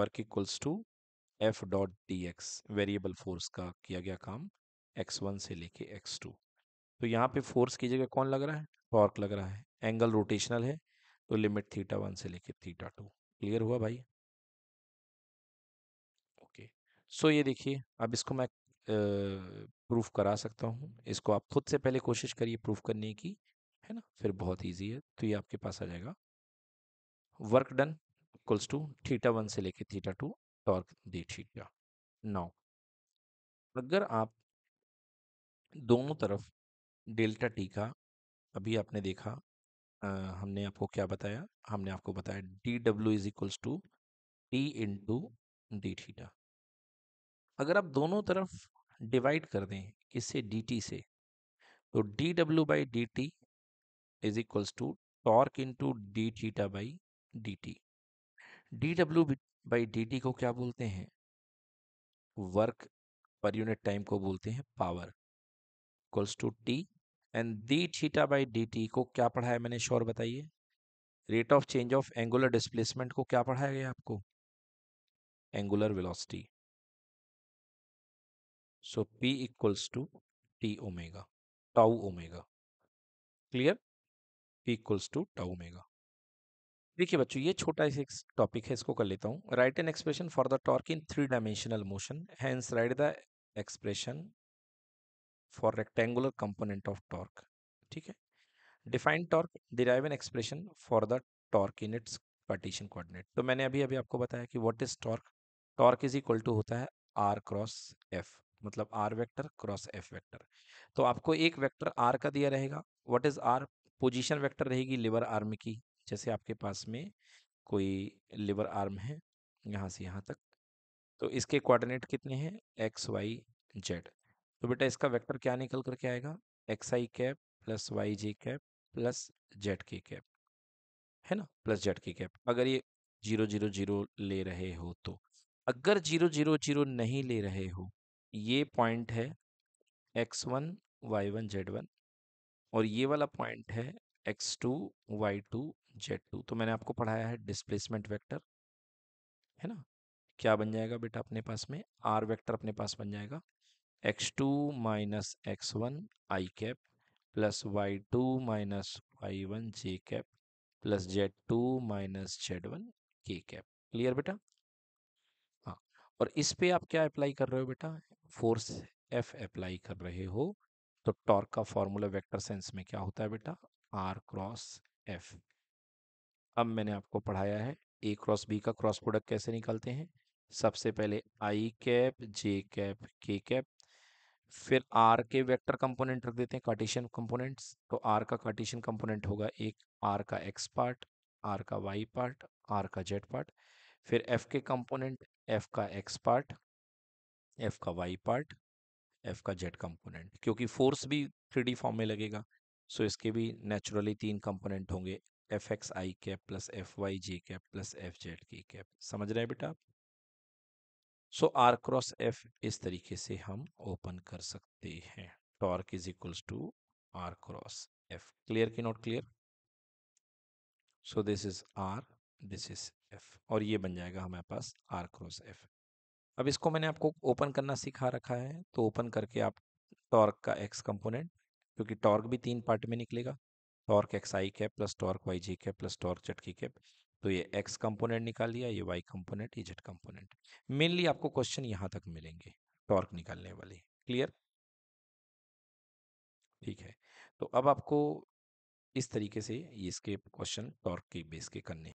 work equals to F dot D X variable force का किया गया काम एक्स वन से लेके एक्स टू तो यहाँ पे फोर्स की जगह कौन लग रहा है टॉर्क लग रहा है एंगल रोटेशनल है तो लिमिट थीटा वन से लेके थीटा टू क्लियर हुआ भाई ओके सो ये देखिए अब इसको मैं प्रूफ करा सकता हूँ इसको आप खुद से पहले कोशिश करिए प्रूफ करने की है ना फिर बहुत ईजी है तो ये आपके पास आ जाएगा work done equals to theta one से लेके theta two torque D theta now अगर आप दोनों तरफ डेल्टा टी का अभी आपने देखा आ, हमने आपको क्या बताया हमने आपको बताया D W is equals to T into D theta अगर आप दोनों तरफ डिवाइड कर दें किससे डी से तो D W by D T is equals to torque into D theta by D T D W by D T को क्या बोलते हैं वर्क पर यूनिट टाइम को बोलते हैं power equals to T and D theta by D T को क्या पढ़ाया मैंने श्योर बताइए rate of change of angular displacement को क्या पढ़ाया गया आपको angular velocity So P equals to T omega, tau omega. Clear P equals to tau omega देखिए बच्चों ये छोटा सा टॉपिक है इसको कर लेता हूँ write an expression for the torque in three dimensional motion hence write the expression for rectangular component of torque ठीक है define torque derive an expression for the torque in its cartesian coordinate तो मैंने अभी अभी आपको बताया कि what is torque torque is equal to होता है आर क्रॉस एफ मतलब R vector cross F vector तो आपको एक वेक्टर आर का दिया रहेगा what is R position vector रहेगी लिवर आर्म की जैसे आपके पास में कोई लिवर आर्म है यहाँ से यहाँ तक तो इसके कोऑर्डिनेट कितने हैं एक्स वाई जेड तो बेटा इसका वेक्टर क्या निकल करके आएगा X I cap plus Y J cap plus Z K cap है ना प्लस जेड के कैप अगर ये जीरो जीरो जीरो ले रहे हो तो अगर जीरो जीरो जीरो नहीं ले रहे हो ये पॉइंट है X one Y one Z one और ये वाला पॉइंट है X two Y two Z two तो मैंने आपको पढ़ाया है डिस्प्लेसमेंट वेक्टर है ना क्या बन जाएगा बेटा अपने पास में आर वेक्टर अपने पास बन जाएगा X two minus X one I cap plus Y two minus Y one J cap plus Z two minus Z one K cap clear बेटा और इस पे आप क्या अप्लाई कर रहे हो बेटा फोर्स एफ अप्लाई कर रहे हो तो टॉर्क का फॉर्मूला वेक्टर सेंस में क्या होता है बेटा आर क्रॉस एफ अब मैंने आपको पढ़ाया है ए क्रॉस बी का क्रॉस प्रोडक्ट कैसे निकालते हैं सबसे पहले I cap J cap K cap फिर आर के वेक्टर कंपोनेंट रख देते हैं कार्टेशियन कंपोनेंट्स तो आर का कार्टेशियन कंपोनेंट होगा एक आर का एक्स पार्ट आर का वाई पार्ट आर का जेड पार्ट फिर एफ के कंपोनेंट एफ का एक्स पार्ट एफ का वाई पार्ट एफ का जेड कंपोनेंट क्योंकि फोर्स भी थ्री फॉर्म में लगेगा सो इसके भी नेचुरली तीन कंपोनेंट होंगे F X I cap plus F Y J cap plus F Z K cap समझ रहे हैं बेटा आप सो आर क्रॉस एफ इस तरीके से हम ओपन कर सकते हैं torque is equals to R cross F clear की not clear so this is R this is F और ये बन जाएगा हमारे पास आर क्रॉस एफ अब इसको मैंने आपको ओपन करना सिखा रखा है तो ओपन करके आप टॉर्क का एक्स कंपोनेंट क्योंकि टॉर्क भी तीन पार्ट में निकलेगा torque X I cap plus torque Y J cap plus torque झटकी कैप तो ये एक्स कंपोनेंट निकाल लिया ये वाई कंपोनेंट ये जेड कंपोनेंट मेनली आपको क्वेश्चन यहाँ तक मिलेंगे टॉर्क निकालने वाले क्लियर ठीक है तो अब आपको इस तरीके से ये इसके क्वेश्चन टॉर्क के बेस के करने